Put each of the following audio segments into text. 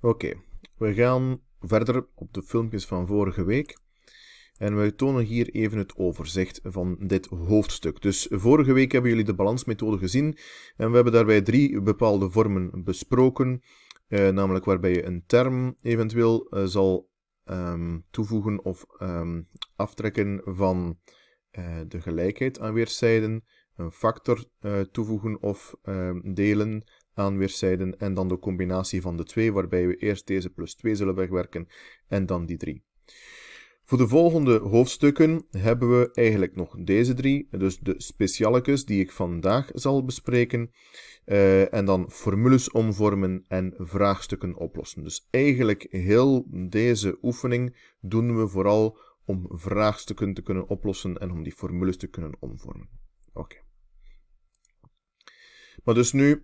Oké, we gaan verder op de filmpjes van vorige week. En wij tonen hier even het overzicht van dit hoofdstuk. Dus vorige week hebben jullie de balansmethode gezien. En we hebben daarbij drie bepaalde vormen besproken. Eh, namelijk waarbij je een term eventueel eh, zal ehm, toevoegen of ehm, aftrekken van eh, de gelijkheid aan weerszijden. Een factor eh, toevoegen of ehm, delen aan weerszijden en dan de combinatie van de twee, waarbij we eerst deze plus 2 zullen wegwerken en dan die 3. Voor de volgende hoofdstukken hebben we eigenlijk nog deze drie, dus de specialicus die ik vandaag zal bespreken, eh, en dan formules omvormen en vraagstukken oplossen. Dus eigenlijk heel deze oefening doen we vooral om vraagstukken te kunnen oplossen en om die formules te kunnen omvormen. Oké. Maar dus nu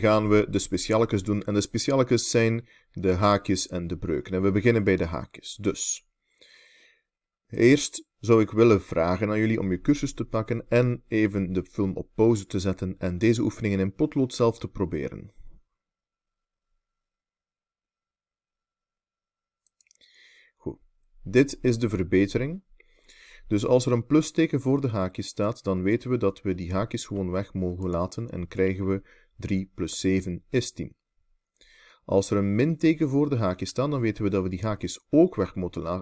gaan we de specialekes doen. En de specialekes zijn de haakjes en de breuken. En we beginnen bij de haakjes. Dus, eerst zou ik willen vragen aan jullie om je cursus te pakken en even de film op pauze te zetten en deze oefeningen in potlood zelf te proberen. Goed, dit is de verbetering. Dus als er een plusteken voor de haakjes staat, dan weten we dat we die haakjes gewoon weg mogen laten en krijgen we 3 plus 7 is 10. Als er een minteken voor de haakjes staat, dan weten we dat we die haakjes ook weg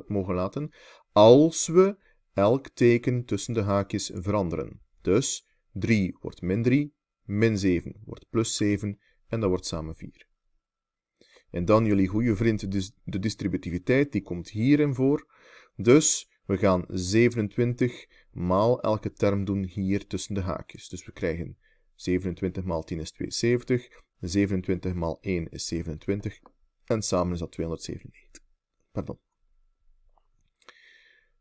mogen laten als we elk teken tussen de haakjes veranderen. Dus 3 wordt min 3, min 7 wordt plus 7 en dat wordt samen 4. En dan jullie goede vriend, de distributiviteit, die komt hierin voor. Dus we gaan 27 maal elke term doen hier tussen de haakjes. Dus we krijgen 27 maal 10 is 270, 27 maal 1 is 27 en samen is dat 297. Pardon.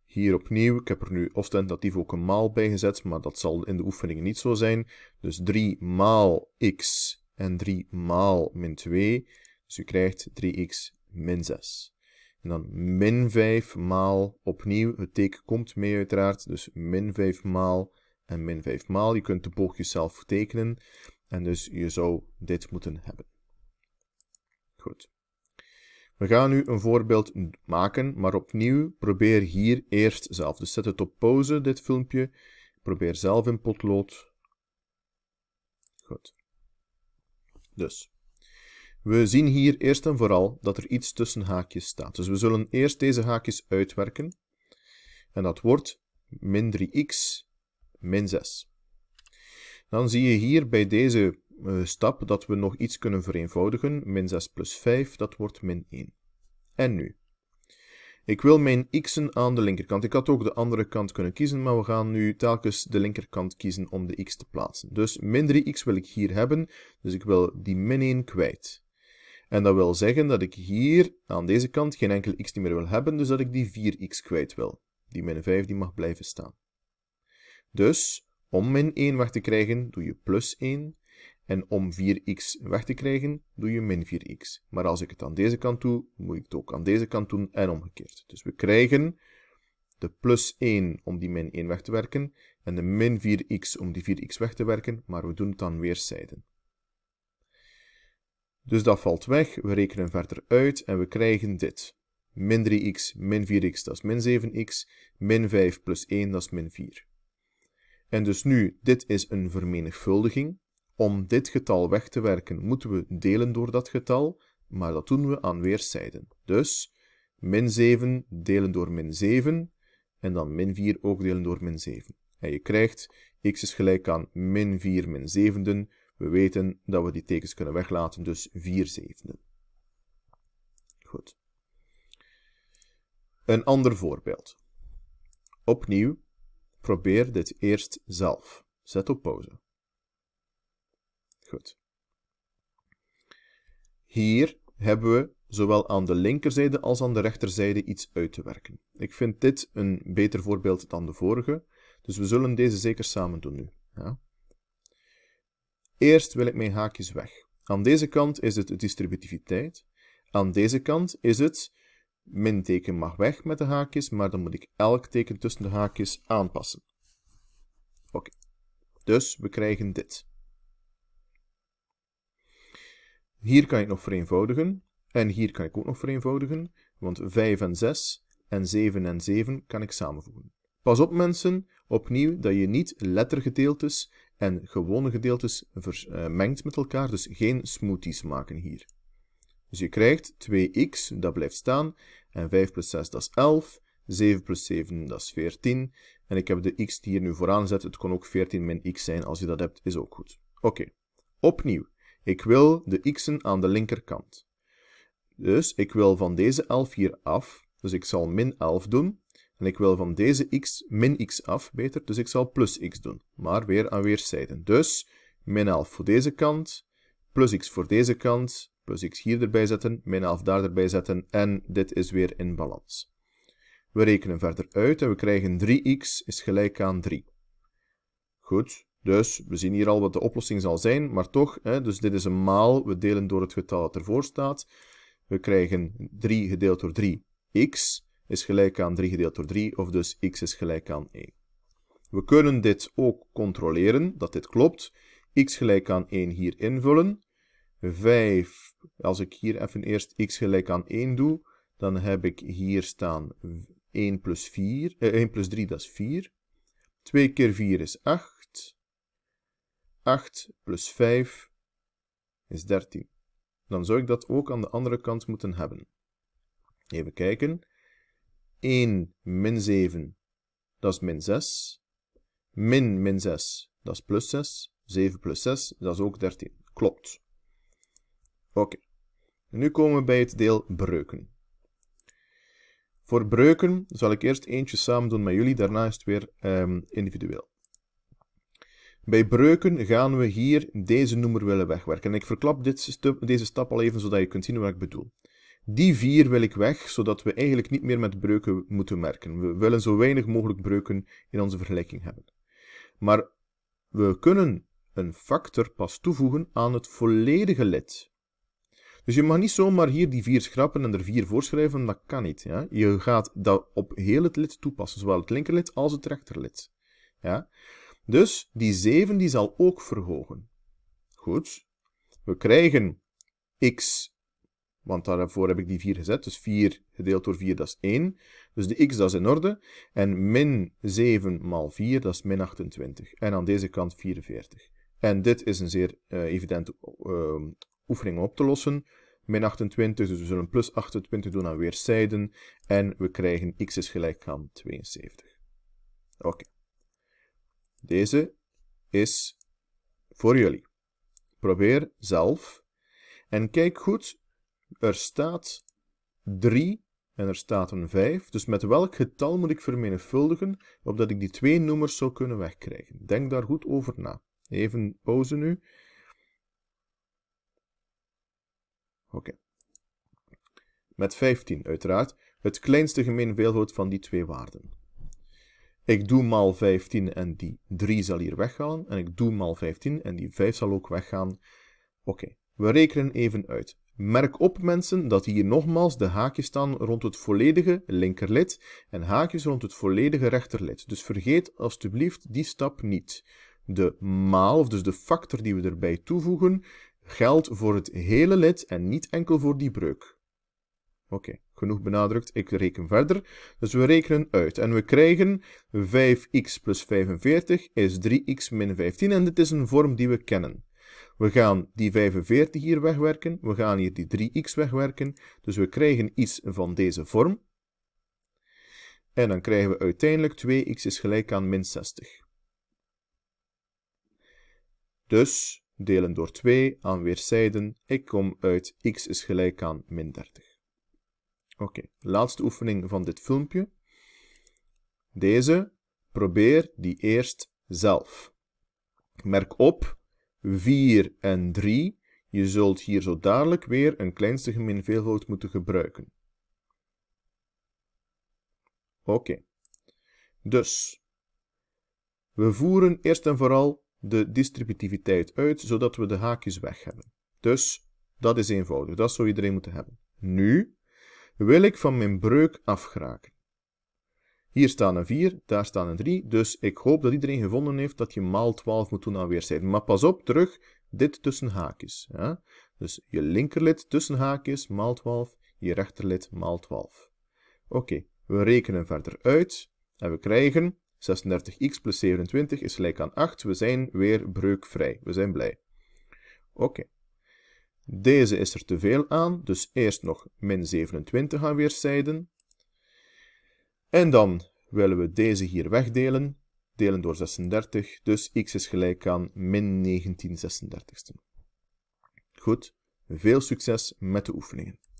Hier opnieuw, ik heb er nu ostentatief ook een maal bij gezet, maar dat zal in de oefeningen niet zo zijn. Dus 3 maal x en 3 maal min 2. Dus u krijgt 3x min 6. En dan min 5 maal opnieuw, het teken komt mee uiteraard, dus min 5 maal en min 5 maal. Je kunt de boogjes zelf tekenen. En dus je zou dit moeten hebben. Goed. We gaan nu een voorbeeld maken, maar opnieuw probeer hier eerst zelf. Dus zet het op pauze, dit filmpje. Probeer zelf in potlood. Goed. Dus. We zien hier eerst en vooral dat er iets tussen haakjes staat. Dus we zullen eerst deze haakjes uitwerken. En dat wordt min 3x min 6. Dan zie je hier bij deze eh, stap dat we nog iets kunnen vereenvoudigen. Min 6 plus 5, dat wordt min 1. En nu? Ik wil mijn x'en aan de linkerkant. Ik had ook de andere kant kunnen kiezen, maar we gaan nu telkens de linkerkant kiezen om de x te plaatsen. Dus min 3x wil ik hier hebben, dus ik wil die min 1 kwijt. En dat wil zeggen dat ik hier aan deze kant geen enkel x meer wil hebben, dus dat ik die 4x kwijt wil. Die min 5 die mag blijven staan. Dus om min 1 weg te krijgen doe je plus 1 en om 4x weg te krijgen doe je min 4x. Maar als ik het aan deze kant doe, moet ik het ook aan deze kant doen en omgekeerd. Dus we krijgen de plus 1 om die min 1 weg te werken en de min 4x om die 4x weg te werken, maar we doen het weer weerszijden. Dus dat valt weg, we rekenen verder uit en we krijgen dit. Min 3x, min 4x, dat is min 7x, min 5 plus 1, dat is min 4. En dus nu, dit is een vermenigvuldiging. Om dit getal weg te werken moeten we delen door dat getal, maar dat doen we aan weerszijden. Dus min 7 delen door min 7 en dan min 4 ook delen door min 7. En je krijgt x is gelijk aan min 4 min 7. We weten dat we die tekens kunnen weglaten, dus 4 zevenden. Goed. Een ander voorbeeld. Opnieuw, Probeer dit eerst zelf. Zet op pauze. Goed. Hier hebben we zowel aan de linkerzijde als aan de rechterzijde iets uit te werken. Ik vind dit een beter voorbeeld dan de vorige, dus we zullen deze zeker samen doen nu. Eerst wil ik mijn haakjes weg. Aan deze kant is het de distributiviteit, aan deze kant is het Min teken mag weg met de haakjes, maar dan moet ik elk teken tussen de haakjes aanpassen. Oké, dus we krijgen dit. Hier kan ik nog vereenvoudigen. En hier kan ik ook nog vereenvoudigen, want 5 en 6 en 7 en 7 kan ik samenvoegen. Pas op mensen, opnieuw, dat je niet lettergedeeltes en gewone gedeeltes vermengt eh, met elkaar, dus geen smoothies maken hier. Dus je krijgt 2x, dat blijft staan. En 5 plus 6, dat is 11. 7 plus 7, dat is 14. En ik heb de x die hier nu vooraan zet. Het kon ook 14 min x zijn. Als je dat hebt, is ook goed. Oké. Opnieuw. Ik wil de x'en aan de linkerkant. Dus ik wil van deze 11 hier af. Dus ik zal min 11 doen. En ik wil van deze x min x af, beter. Dus ik zal plus x doen. Maar weer aan weerszijden. Dus min 11 voor deze kant. Plus x voor deze kant dus x hier erbij zetten, min half daar erbij zetten en dit is weer in balans. We rekenen verder uit en we krijgen 3x is gelijk aan 3. Goed, dus we zien hier al wat de oplossing zal zijn, maar toch, hè, dus dit is een maal, we delen door het getal dat ervoor staat. We krijgen 3 gedeeld door 3x is gelijk aan 3 gedeeld door 3, of dus x is gelijk aan 1. We kunnen dit ook controleren, dat dit klopt. x gelijk aan 1 hier invullen. 5 als ik hier even eerst x gelijk aan 1 doe, dan heb ik hier staan 1 plus, 4, 1 eh, plus 3, dat is 4. 2 keer 4 is 8. 8 plus 5 is 13. Dan zou ik dat ook aan de andere kant moeten hebben. Even kijken. 1 min 7, dat is min 6. Min min 6, dat is plus 6. 7 plus 6, dat is ook 13. Klopt. Oké. Nu komen we bij het deel breuken. Voor breuken zal ik eerst eentje samen doen met jullie, daarna is het weer ehm, individueel. Bij breuken gaan we hier deze noemer willen wegwerken. En ik verklap dit deze stap al even, zodat je kunt zien wat ik bedoel. Die vier wil ik weg, zodat we eigenlijk niet meer met breuken moeten merken. We willen zo weinig mogelijk breuken in onze vergelijking hebben. Maar we kunnen een factor pas toevoegen aan het volledige lid. Dus je mag niet zomaar hier die vier schrappen en er vier voorschrijven, dat kan niet. Ja? Je gaat dat op heel het lid toepassen, zowel het linkerlid als het rechterlid. Ja? Dus die 7 die zal ook verhogen. Goed. We krijgen x, want daarvoor heb ik die 4 gezet, dus 4 gedeeld door 4 dat is 1. Dus de x dat is in orde. En min 7 maal 4 dat is min 28. En aan deze kant 44. En dit is een zeer uh, evidente uh, oefening op te lossen. Min 28, dus we zullen plus 28 doen aan weerszijden. En we krijgen x is gelijk aan 72. Oké. Deze is voor jullie. Probeer zelf. En kijk goed, er staat 3 en er staat een 5. Dus met welk getal moet ik vermenigvuldigen, opdat ik die twee nummers zou kunnen wegkrijgen? Denk daar goed over na. Even pauze nu. Oké. Met 15 uiteraard, het kleinste gemeen veelvoud van die twee waarden. Ik doe maal 15 en die 3 zal hier weggaan. En ik doe maal 15 en die 5 zal ook weggaan. Oké, we rekenen even uit. Merk op mensen dat hier nogmaals de haakjes staan rond het volledige linkerlid en haakjes rond het volledige rechterlid. Dus vergeet alstublieft die stap niet. De maal, of dus de factor die we erbij toevoegen, geldt voor het hele lid en niet enkel voor die breuk. Oké, genoeg benadrukt. Ik reken verder. Dus we rekenen uit. En we krijgen 5x plus 45 is 3x min 15. En dit is een vorm die we kennen. We gaan die 45 hier wegwerken. We gaan hier die 3x wegwerken. Dus we krijgen iets van deze vorm. En dan krijgen we uiteindelijk 2x is gelijk aan min 60. Dus delen door 2 aan weerszijden. Ik kom uit x is gelijk aan min 30. Oké, laatste oefening van dit filmpje. Deze, probeer die eerst zelf. Merk op, 4 en 3. Je zult hier zo dadelijk weer een kleinste veelvoud moeten gebruiken. Oké, dus we voeren eerst en vooral de distributiviteit uit, zodat we de haakjes weg hebben. Dus dat is eenvoudig, dat zou iedereen moeten hebben. Nu wil ik van mijn breuk afgeraken. Hier staan een 4, daar staan een 3, dus ik hoop dat iedereen gevonden heeft dat je maal 12 moet doen aan weerszijden. Maar pas op, terug, dit tussen haakjes. Dus je linkerlid tussen haakjes, maal 12, je rechterlid maal 12. Oké, we rekenen verder uit en we krijgen 36x plus 27 is gelijk aan 8. We zijn weer breukvrij. We zijn blij. Oké. Deze is er te veel aan, dus eerst nog min 27 aan weerszijden. En dan willen we deze hier wegdelen. Delen door 36, dus x is gelijk aan min 19 36 Goed, veel succes met de oefeningen.